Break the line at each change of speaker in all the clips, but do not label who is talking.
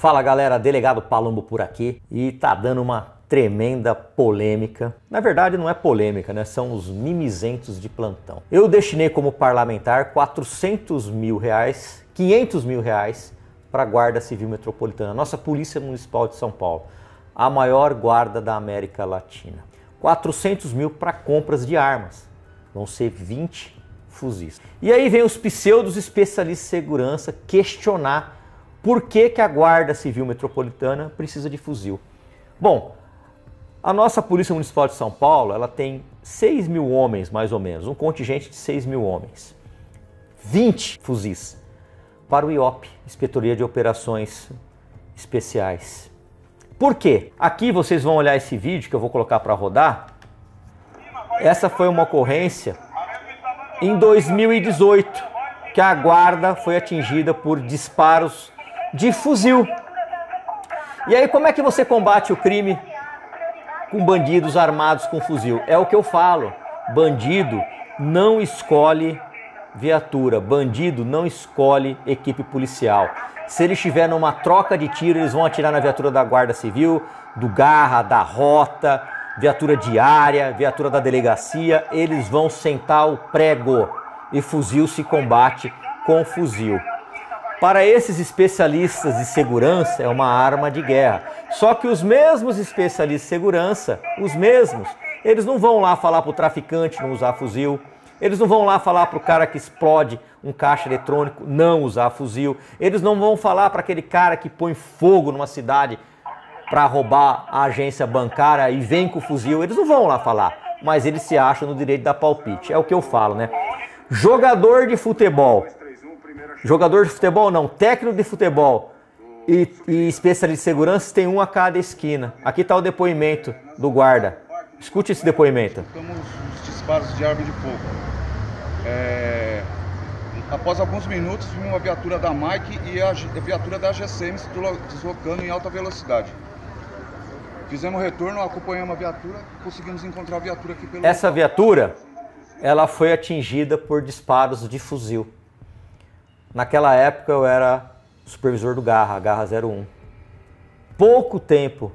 Fala galera, delegado Palombo por aqui e tá dando uma tremenda polêmica. Na verdade, não é polêmica, né? São os mimizentos de plantão. Eu destinei como parlamentar 400 mil reais, 500 mil reais para a Guarda Civil Metropolitana, nossa Polícia Municipal de São Paulo, a maior guarda da América Latina. 400 mil para compras de armas, vão ser 20 fuzis. E aí vem os pseudos especialistas em segurança questionar por que, que a Guarda Civil Metropolitana precisa de fuzil? Bom, a nossa Polícia Municipal de São Paulo ela tem 6 mil homens, mais ou menos, um contingente de 6 mil homens. 20 fuzis para o IOP, Inspetoria de Operações Especiais. Por quê? Aqui vocês vão olhar esse vídeo que eu vou colocar para rodar. Essa foi uma ocorrência em 2018 que a guarda foi atingida por disparos de fuzil. E aí, como é que você combate o crime com bandidos armados com fuzil? É o que eu falo. Bandido não escolhe viatura, bandido não escolhe equipe policial. Se ele estiver numa troca de tiro, eles vão atirar na viatura da Guarda Civil, do Garra, da Rota, viatura diária, viatura da delegacia. Eles vão sentar o prego e fuzil se combate com fuzil. Para esses especialistas de segurança, é uma arma de guerra. Só que os mesmos especialistas de segurança, os mesmos, eles não vão lá falar para o traficante não usar fuzil. Eles não vão lá falar para o cara que explode um caixa eletrônico não usar fuzil. Eles não vão falar para aquele cara que põe fogo numa cidade para roubar a agência bancária e vem com o fuzil. Eles não vão lá falar, mas eles se acham no direito da palpite. É o que eu falo, né? Jogador de futebol Jogador de futebol não, técnico de futebol e, e especialista de segurança tem um a cada esquina. Aqui está o depoimento do guarda. Escute esse depoimento. Os disparos de arma de fogo. É... Após alguns minutos, vimos uma viatura da Mike e a viatura da GCM se deslocando em alta velocidade. Fizemos retorno, acompanhamos a viatura, conseguimos encontrar a viatura aqui pelo. Essa viatura, ela foi atingida por disparos de fuzil. Naquela época eu era supervisor do Garra, Garra 01. Pouco tempo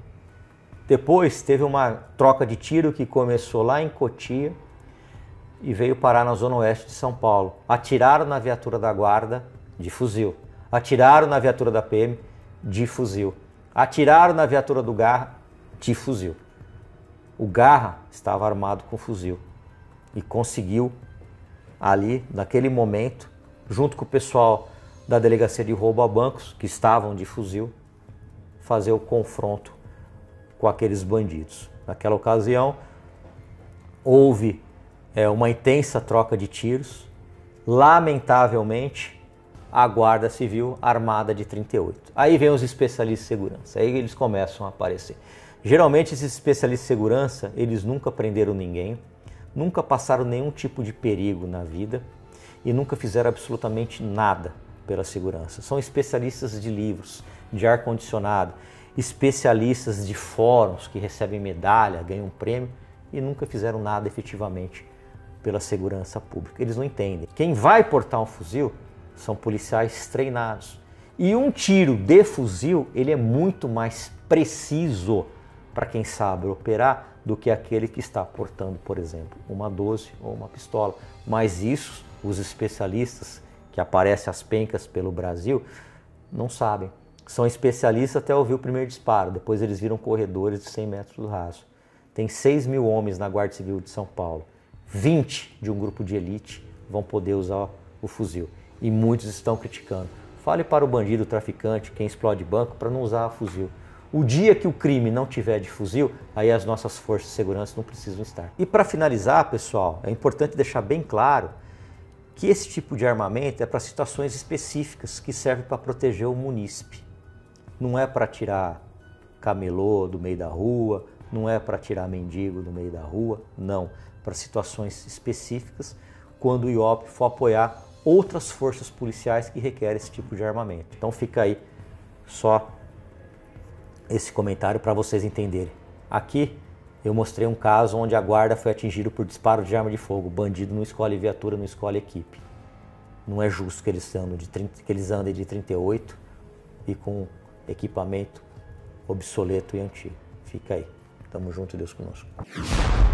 depois teve uma troca de tiro que começou lá em Cotia e veio parar na zona oeste de São Paulo. Atiraram na viatura da guarda de fuzil. Atiraram na viatura da PM de fuzil. Atiraram na viatura do Garra de fuzil. O Garra estava armado com fuzil e conseguiu ali, naquele momento, junto com o pessoal da delegacia de roubo a bancos, que estavam de fuzil, fazer o confronto com aqueles bandidos. Naquela ocasião, houve é, uma intensa troca de tiros. Lamentavelmente, a Guarda Civil armada de 38. Aí vem os especialistas de segurança, aí eles começam a aparecer. Geralmente esses especialistas de segurança, eles nunca prenderam ninguém, nunca passaram nenhum tipo de perigo na vida, e nunca fizeram absolutamente nada pela segurança. São especialistas de livros, de ar-condicionado, especialistas de fóruns que recebem medalha, ganham prêmio e nunca fizeram nada efetivamente pela segurança pública. Eles não entendem. Quem vai portar um fuzil são policiais treinados. E um tiro de fuzil, ele é muito mais preciso para quem sabe operar do que aquele que está portando, por exemplo, uma 12 ou uma pistola. Mas isso os especialistas que aparecem as pencas pelo Brasil não sabem. São especialistas até ouvir o primeiro disparo, depois eles viram corredores de 100 metros do raso. Tem 6 mil homens na Guarda Civil de São Paulo. 20 de um grupo de elite vão poder usar o fuzil. E muitos estão criticando. Fale para o bandido, o traficante, quem explode banco, para não usar fuzil. O dia que o crime não tiver de fuzil, aí as nossas forças de segurança não precisam estar. E para finalizar, pessoal, é importante deixar bem claro que esse tipo de armamento é para situações específicas que serve para proteger o munícipe. Não é para tirar camelô do meio da rua, não é para tirar mendigo do meio da rua, não. Para situações específicas, quando o IOP for apoiar outras forças policiais que requerem esse tipo de armamento. Então fica aí só esse comentário para vocês entenderem. Aqui eu mostrei um caso onde a guarda foi atingido por disparo de arma de fogo. bandido não escolhe viatura, não escolhe equipe. Não é justo que eles andem de, 30, que eles andem de 38 e com equipamento obsoleto e antigo. Fica aí. Tamo junto, Deus conosco.